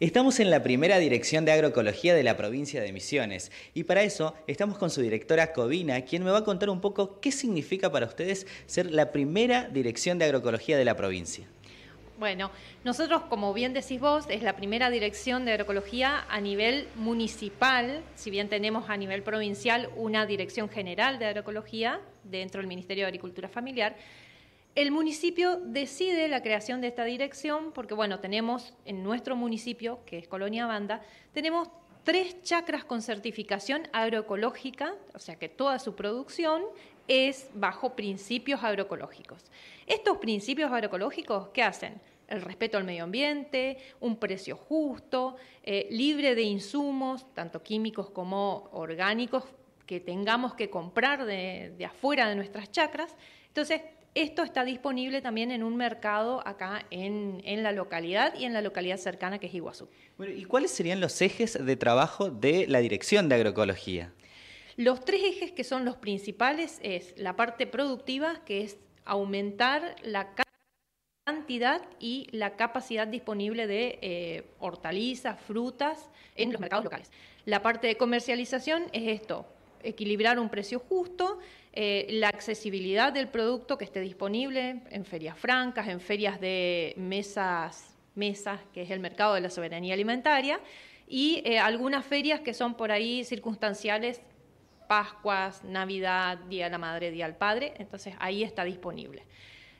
Estamos en la primera dirección de agroecología de la provincia de Misiones y para eso estamos con su directora Cobina, quien me va a contar un poco qué significa para ustedes ser la primera dirección de agroecología de la provincia. Bueno, nosotros, como bien decís vos, es la primera dirección de agroecología a nivel municipal, si bien tenemos a nivel provincial una dirección general de agroecología dentro del Ministerio de Agricultura Familiar, el municipio decide la creación de esta dirección porque, bueno, tenemos en nuestro municipio, que es Colonia Banda, tenemos tres chacras con certificación agroecológica, o sea que toda su producción es bajo principios agroecológicos. Estos principios agroecológicos, ¿qué hacen? El respeto al medio ambiente, un precio justo, eh, libre de insumos, tanto químicos como orgánicos, que tengamos que comprar de, de afuera de nuestras chacras. Entonces, esto está disponible también en un mercado acá en, la localidad y en la localidad cercana que es Iguazú. Bueno, ¿y cuáles serían los ejes de trabajo de la Dirección de Agroecología? Los tres ejes que son los principales es la parte productiva, que es aumentar la cantidad y la capacidad disponible de eh, hortalizas, frutas en los mercados locales. La parte de comercialización es esto, equilibrar un precio justo, eh, la accesibilidad del producto que esté disponible en ferias francas, en ferias de mesas, mesas que es el mercado de la soberanía alimentaria, y eh, algunas ferias que son por ahí circunstanciales, Pascuas, Navidad, Día de la Madre, Día del Padre, entonces ahí está disponible.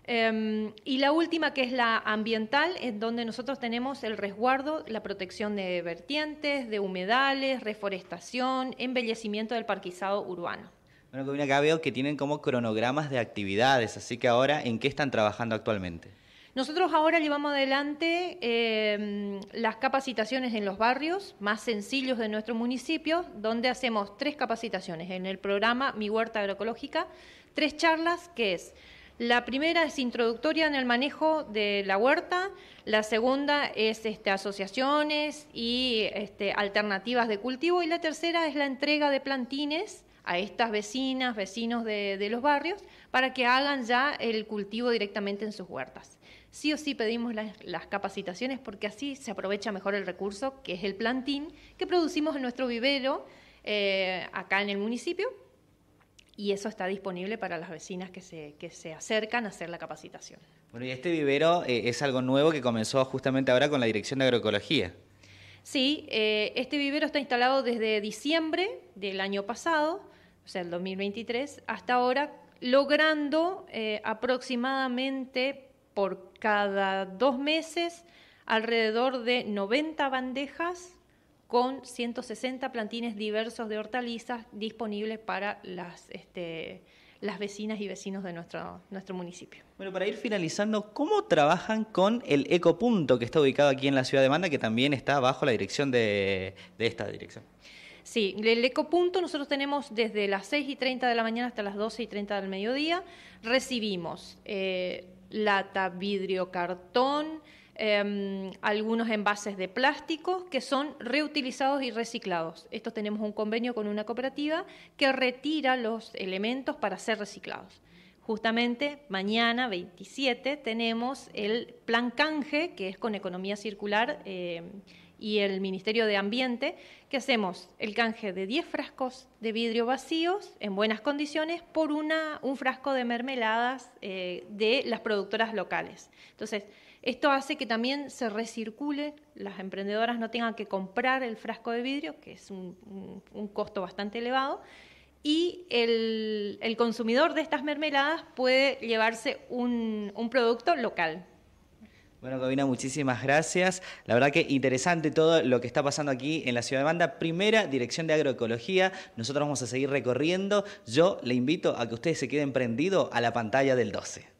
Em, y la última, que es la ambiental, en donde nosotros tenemos el resguardo, la protección de vertientes, de humedales, reforestación, embellecimiento del parquizado urbano. Bueno, acá veo que tienen como cronogramas de actividades, así que ahora, ¿en qué están trabajando actualmente? Nosotros ahora llevamos adelante em, las capacitaciones en los barrios más sencillos de nuestro municipio, donde hacemos tres capacitaciones en el programa Mi Huerta Agroecológica, tres charlas que es la primera es introductoria en el manejo de la huerta, la segunda es este, asociaciones y este, alternativas de cultivo y la tercera es la entrega de plantines a estas vecinas, vecinos de, los barrios, para que hagan ya el cultivo directamente en sus huertas. Sí o sí pedimos las, capacitaciones porque así se aprovecha mejor el recurso, que es el plantín que producimos en nuestro vivero eh, acá en el municipio y eso está disponible para las vecinas que se, que se acercan a hacer la capacitación. Bueno, y este vivero eh, es algo nuevo que comenzó justamente ahora con la Dirección de Agroecología. Sí, eh, este vivero está instalado desde diciembre del año pasado, o sea, el 2023, hasta ahora, logrando eh, aproximadamente por cada dos meses alrededor de 90 bandejas con 160 plantines diversos de hortalizas disponibles para las, este, las vecinas y vecinos de nuestro, nuestro municipio. Bueno, para ir finalizando, ¿cómo trabajan con el ecopunto que está ubicado aquí en la ciudad de Manda, que también está bajo la dirección de, esta dirección? Sí, el ecopunto nosotros tenemos desde las 6 y 30 de la mañana hasta las 12 y 30 del mediodía. Recibimos eh, lata, vidrio, cartón, Em, algunos envases de plástico que son reutilizados y reciclados. Estos tenemos un convenio con una cooperativa que retira los elementos para ser reciclados. Justamente mañana, 27, tenemos el plan canje, que es con economía circular em, y el Ministerio de Ambiente, que hacemos el canje de 10 frascos de vidrio vacíos en buenas condiciones por una, un frasco de mermeladas eh, de las productoras locales. Entonces, esto hace que también se recircule, las emprendedoras no tengan que comprar el frasco de vidrio, que es un, costo bastante elevado, y el, consumidor de estas mermeladas puede llevarse un, producto local, bueno, Gabina, muchísimas gracias. La verdad que interesante todo lo que está pasando aquí en la Ciudad de Banda. Primera dirección de agroecología. Nosotros vamos a seguir recorriendo. Yo le invito a que ustedes se queden prendidos a la pantalla del 12.